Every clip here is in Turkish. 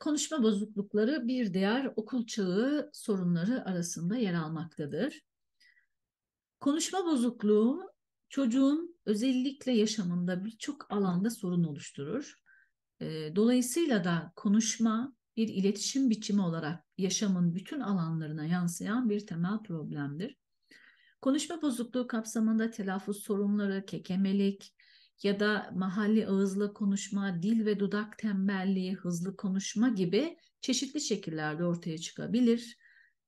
Konuşma bozuklukları bir diğer okul çağı sorunları arasında yer almaktadır. Konuşma bozukluğu çocuğun özellikle yaşamında birçok alanda sorun oluşturur. Ee, dolayısıyla da konuşma bir iletişim biçimi olarak yaşamın bütün alanlarına yansıyan bir temel problemdir. Konuşma bozukluğu kapsamında telaffuz sorunları, kekemelik, ya da mahalli ağızla konuşma, dil ve dudak tembelliği, hızlı konuşma gibi çeşitli şekillerde ortaya çıkabilir.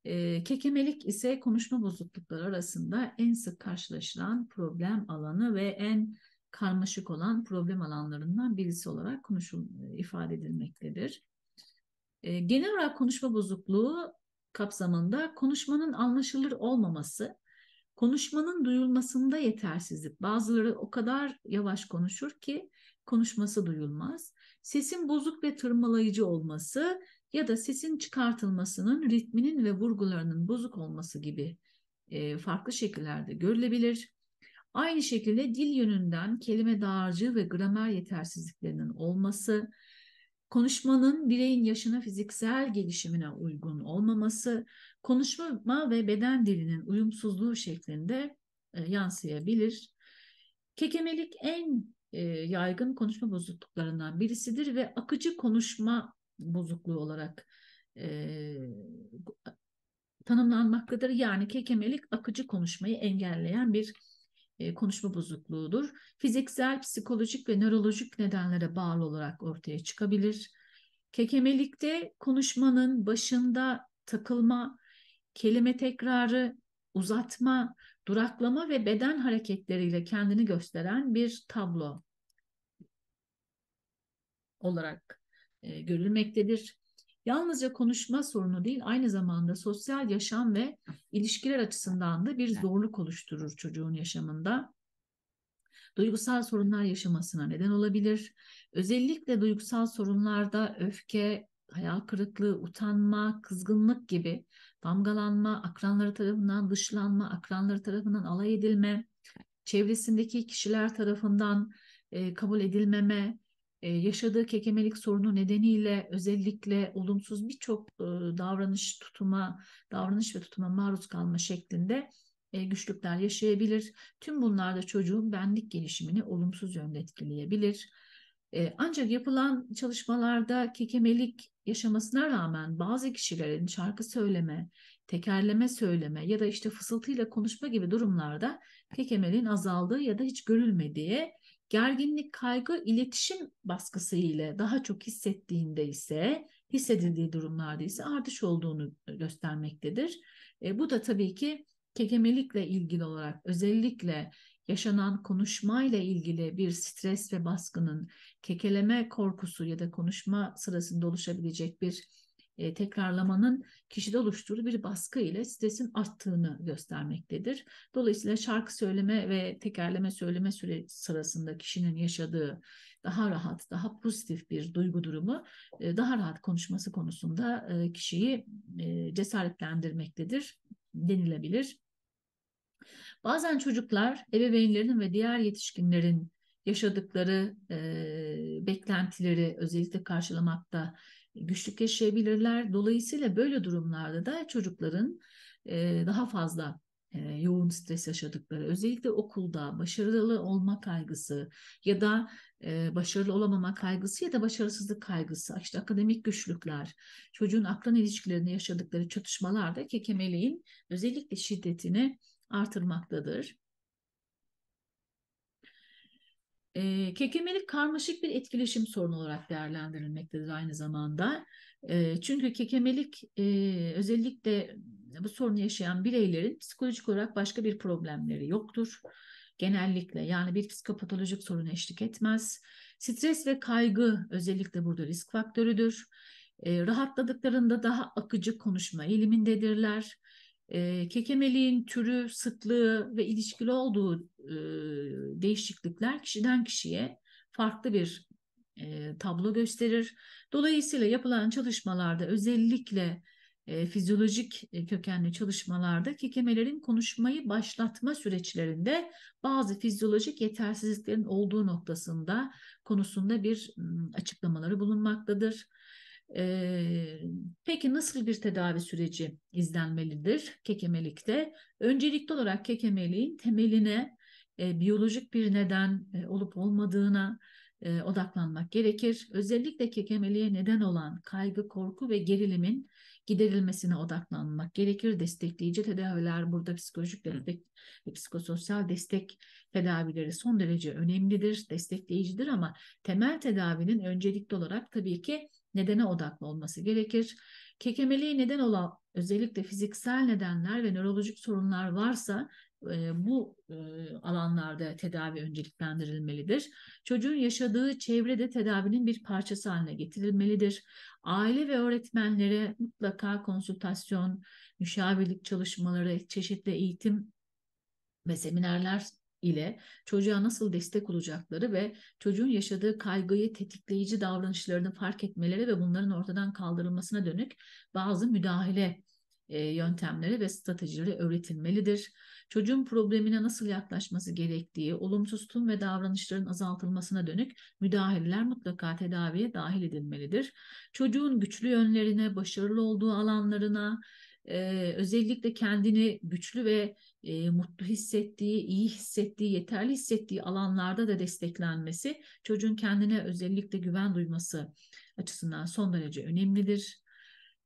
E, kekemelik ise konuşma bozuklukları arasında en sık karşılaşılan problem alanı ve en karmaşık olan problem alanlarından birisi olarak konuşul ifade edilmektedir. E, genel olarak konuşma bozukluğu kapsamında konuşmanın anlaşılır olmaması, Konuşmanın duyulmasında yetersizlik. Bazıları o kadar yavaş konuşur ki konuşması duyulmaz. Sesin bozuk ve tırmalayıcı olması ya da sesin çıkartılmasının ritminin ve vurgularının bozuk olması gibi e, farklı şekillerde görülebilir. Aynı şekilde dil yönünden kelime dağarcığı ve gramer yetersizliklerinin olması, konuşmanın bireyin yaşına fiziksel gelişimine uygun olmaması, konuşma ve beden dilinin uyumsuzluğu şeklinde e, yansıyabilir. Kekemelik en e, yaygın konuşma bozukluklarından birisidir ve akıcı konuşma bozukluğu olarak e, tanımlanmaktadır. Yani kekemelik akıcı konuşmayı engelleyen bir e, konuşma bozukluğudur. Fiziksel, psikolojik ve nörolojik nedenlere bağlı olarak ortaya çıkabilir. Kekemelikte konuşmanın başında takılma kelime tekrarı, uzatma, duraklama ve beden hareketleriyle kendini gösteren bir tablo olarak e, görülmektedir. Yalnızca konuşma sorunu değil, aynı zamanda sosyal yaşam ve ilişkiler açısından da bir zorluk oluşturur çocuğun yaşamında. Duygusal sorunlar yaşamasına neden olabilir. Özellikle duygusal sorunlarda öfke, hayal kırıklığı, utanma, kızgınlık gibi damgalanma, akranları tarafından dışlanma, akranları tarafından alay edilme, çevresindeki kişiler tarafından e, kabul edilmeme, e, yaşadığı kekemelik sorunu nedeniyle özellikle olumsuz birçok e, davranış, tutuma, davranış ve tutuma maruz kalma şeklinde e, güçlükler yaşayabilir. Tüm bunlar da çocuğun benlik gelişimini olumsuz yönde etkileyebilir. E, ancak yapılan çalışmalarda kekemelik yaşamasına rağmen bazı kişilerin şarkı söyleme, tekerleme söyleme ya da işte fısıltıyla konuşma gibi durumlarda kekemeliğin azaldığı ya da hiç görülmediği, gerginlik, kaygı, iletişim baskısı ile daha çok hissettiğinde ise, hissedildiği durumlarda ise artış olduğunu göstermektedir. E, bu da tabii ki kekemelikle ilgili olarak özellikle yaşanan konuşma ile ilgili bir stres ve baskının kekeleme korkusu ya da konuşma sırasında oluşabilecek bir e, tekrarlamanın kişide oluşturduğu bir baskı ile stresin arttığını göstermektedir. Dolayısıyla şarkı söyleme ve tekerleme söyleme süre sırasında kişinin yaşadığı daha rahat, daha pozitif bir duygu durumu e, daha rahat konuşması konusunda e, kişiyi e, cesaretlendirmektedir denilebilir. Bazen çocuklar ebeveynlerin ve diğer yetişkinlerin yaşadıkları e, beklentileri özellikle karşılamakta güçlük yaşayabilirler. Dolayısıyla böyle durumlarda da çocukların e, daha fazla e, yoğun stres yaşadıkları, özellikle okulda başarılı olma kaygısı ya da e, başarılı olamama kaygısı ya da başarısızlık kaygısı, işte akademik güçlükler, çocuğun akran ilişkilerinde yaşadıkları çatışmalarda da kekemeliğin özellikle şiddetini artırmaktadır. E, kekemelik karmaşık bir etkileşim sorunu olarak değerlendirilmektedir aynı zamanda. E, çünkü kekemelik e, özellikle bu sorunu yaşayan bireylerin psikolojik olarak başka bir problemleri yoktur. Genellikle yani bir psikopatolojik soruna eşlik etmez. Stres ve kaygı özellikle burada risk faktörüdür. E, rahatladıklarında daha akıcı konuşma eğilimindedirler e, kekemeliğin türü, sıklığı ve ilişkili olduğu e, değişiklikler kişiden kişiye farklı bir e, tablo gösterir. Dolayısıyla yapılan çalışmalarda özellikle e, fizyolojik e, kökenli çalışmalarda kekemelerin konuşmayı başlatma süreçlerinde bazı fizyolojik yetersizliklerin olduğu noktasında konusunda bir m, açıklamaları bulunmaktadır. Ee, peki nasıl bir tedavi süreci izlenmelidir kekemelikte? Öncelikli olarak kekemeliğin temeline e, biyolojik bir neden e, olup olmadığına e, odaklanmak gerekir. Özellikle kekemeliğe neden olan kaygı, korku ve gerilimin giderilmesine odaklanmak gerekir. Destekleyici tedaviler burada psikolojik destek ve psikososyal destek tedavileri son derece önemlidir, destekleyicidir ama temel tedavinin öncelikli olarak tabii ki nedene odaklı olması gerekir. Kekemeliğe neden olan özellikle fiziksel nedenler ve nörolojik sorunlar varsa e, bu e, alanlarda tedavi önceliklendirilmelidir. Çocuğun yaşadığı çevre de tedavinin bir parçası haline getirilmelidir. Aile ve öğretmenlere mutlaka konsültasyon, müşavirlik çalışmaları, çeşitli eğitim ve seminerler ile çocuğa nasıl destek olacakları ve çocuğun yaşadığı kaygıyı tetikleyici davranışlarını fark etmeleri ve bunların ortadan kaldırılmasına dönük bazı müdahale e, yöntemleri ve stratejileri öğretilmelidir. Çocuğun problemine nasıl yaklaşması gerektiği, olumsuz tutum ve davranışların azaltılmasına dönük müdahaleler mutlaka tedaviye dahil edilmelidir. Çocuğun güçlü yönlerine, başarılı olduğu alanlarına, e, özellikle kendini güçlü ve e, mutlu hissettiği, iyi hissettiği, yeterli hissettiği alanlarda da desteklenmesi, çocuğun kendine özellikle güven duyması açısından son derece önemlidir.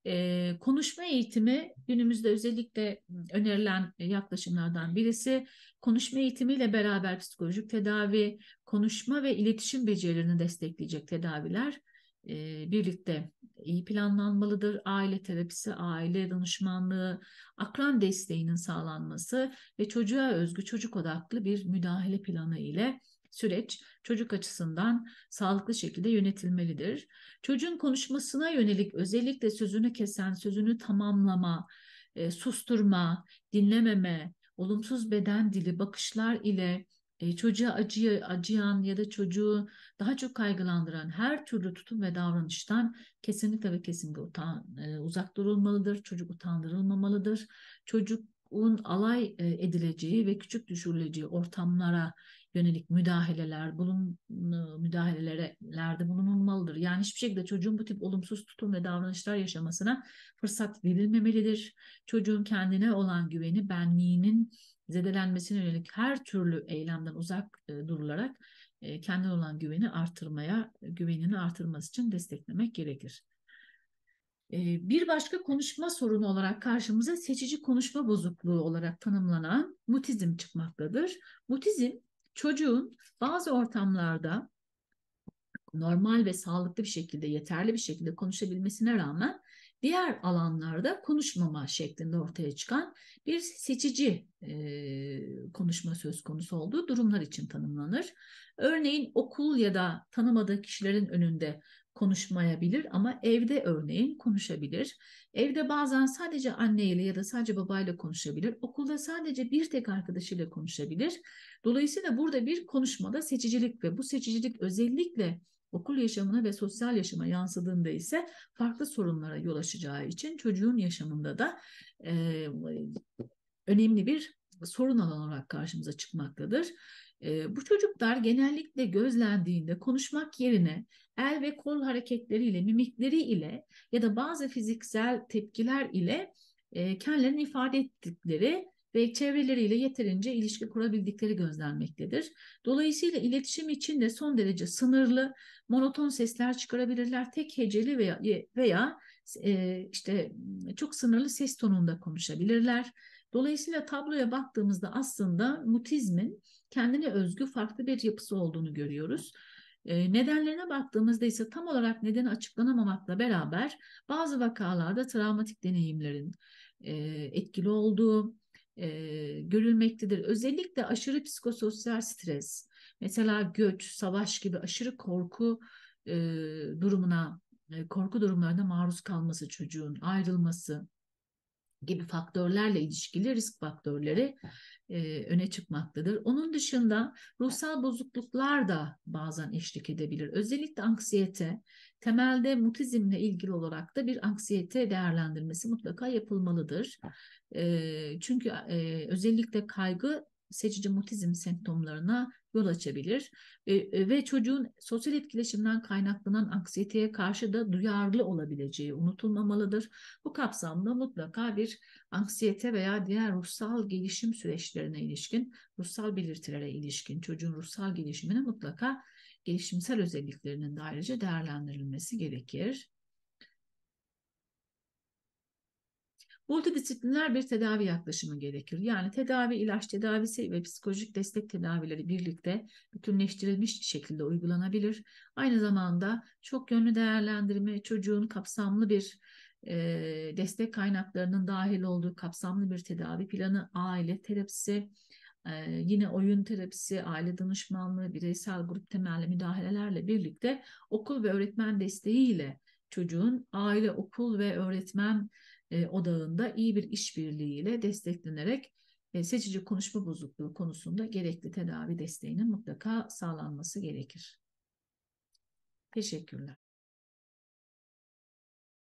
E, konuşma eğitimi günümüzde özellikle önerilen yaklaşımlardan birisi. Konuşma eğitimiyle beraber psikolojik tedavi, konuşma ve iletişim becerilerini destekleyecek tedaviler birlikte iyi planlanmalıdır. Aile terapisi, aile danışmanlığı, akran desteğinin sağlanması ve çocuğa özgü çocuk odaklı bir müdahale planı ile süreç çocuk açısından sağlıklı şekilde yönetilmelidir. Çocuğun konuşmasına yönelik özellikle sözünü kesen, sözünü tamamlama, susturma, dinlememe, olumsuz beden dili, bakışlar ile e, çocuğa acıya, acıyan ya da çocuğu daha çok kaygılandıran her türlü tutum ve davranıştan kesinlikle ve kesinlikle utan, e, uzak durulmalıdır. Çocuk utandırılmamalıdır. Çocuk un alay e, edileceği ve küçük düşürüleceği ortamlara yönelik müdahaleler bulun müdahalelerde bulunulmalıdır. Yani hiçbir şekilde çocuğun bu tip olumsuz tutum ve davranışlar yaşamasına fırsat verilmemelidir. Çocuğun kendine olan güveni, benliğinin zedelenmesine yönelik her türlü eylemden uzak e, durularak e, kendine olan güveni artırmaya, güvenini artırması için desteklemek gerekir. E, bir başka konuşma sorunu olarak karşımıza seçici konuşma bozukluğu olarak tanımlanan mutizm çıkmaktadır. Mutizm çocuğun bazı ortamlarda normal ve sağlıklı bir şekilde, yeterli bir şekilde konuşabilmesine rağmen diğer alanlarda konuşmama şeklinde ortaya çıkan bir seçici e, konuşma söz konusu olduğu durumlar için tanımlanır. Örneğin okul ya da tanımadığı kişilerin önünde konuşmayabilir ama evde örneğin konuşabilir. Evde bazen sadece anneyle ya da sadece babayla konuşabilir. Okulda sadece bir tek arkadaşıyla konuşabilir. Dolayısıyla burada bir konuşmada seçicilik ve bu seçicilik özellikle okul yaşamına ve sosyal yaşama yansıdığında ise farklı sorunlara yol açacağı için çocuğun yaşamında da e, önemli bir sorun alan olarak karşımıza çıkmaktadır. E, bu çocuklar genellikle gözlendiğinde konuşmak yerine el ve kol hareketleriyle, mimikleri ile ya da bazı fiziksel tepkiler ile e, kendilerini ifade ettikleri ve çevreleriyle yeterince ilişki kurabildikleri gözlenmektedir. Dolayısıyla iletişim için de son derece sınırlı, monoton sesler çıkarabilirler. Tek heceli veya veya e, işte çok sınırlı ses tonunda konuşabilirler Dolayısıyla tabloya baktığımızda aslında mutizmin kendine özgü farklı bir yapısı olduğunu görüyoruz. Ee, nedenlerine baktığımızda ise tam olarak nedeni açıklanamamakla beraber bazı vakalarda travmatik deneyimlerin e, etkili olduğu e, görülmektedir. Özellikle aşırı psikososyal stres, mesela göç, savaş gibi aşırı korku e, durumuna, korku durumlarına maruz kalması çocuğun, ayrılması, gibi faktörlerle ilişkili risk faktörleri e, öne çıkmaktadır. Onun dışında ruhsal bozukluklar da bazen eşlik edebilir. Özellikle anksiyete, temelde mutizmle ilgili olarak da bir anksiyete değerlendirmesi mutlaka yapılmalıdır. E, çünkü e, özellikle kaygı seçici mutizm semptomlarına yol açabilir e, e, ve çocuğun sosyal etkileşimden kaynaklanan anksiyeteye karşı da duyarlı olabileceği unutulmamalıdır. Bu kapsamda mutlaka bir anksiyete veya diğer ruhsal gelişim süreçlerine ilişkin, ruhsal belirtilere ilişkin çocuğun ruhsal gelişimine mutlaka gelişimsel özelliklerinin de ayrıca değerlendirilmesi gerekir. Multidisipliner bir tedavi yaklaşımı gerekir. Yani tedavi, ilaç tedavisi ve psikolojik destek tedavileri birlikte bütünleştirilmiş şekilde uygulanabilir. Aynı zamanda çok yönlü değerlendirme, çocuğun kapsamlı bir e, destek kaynaklarının dahil olduğu kapsamlı bir tedavi planı, aile terapisi, ee, yine oyun terapisi, aile danışmanlığı, bireysel grup temelli müdahalelerle birlikte okul ve öğretmen desteğiyle çocuğun aile, okul ve öğretmen e, odağında iyi bir işbirliğiyle desteklenerek e, seçici konuşma bozukluğu konusunda gerekli tedavi desteğinin mutlaka sağlanması gerekir. Teşekkürler.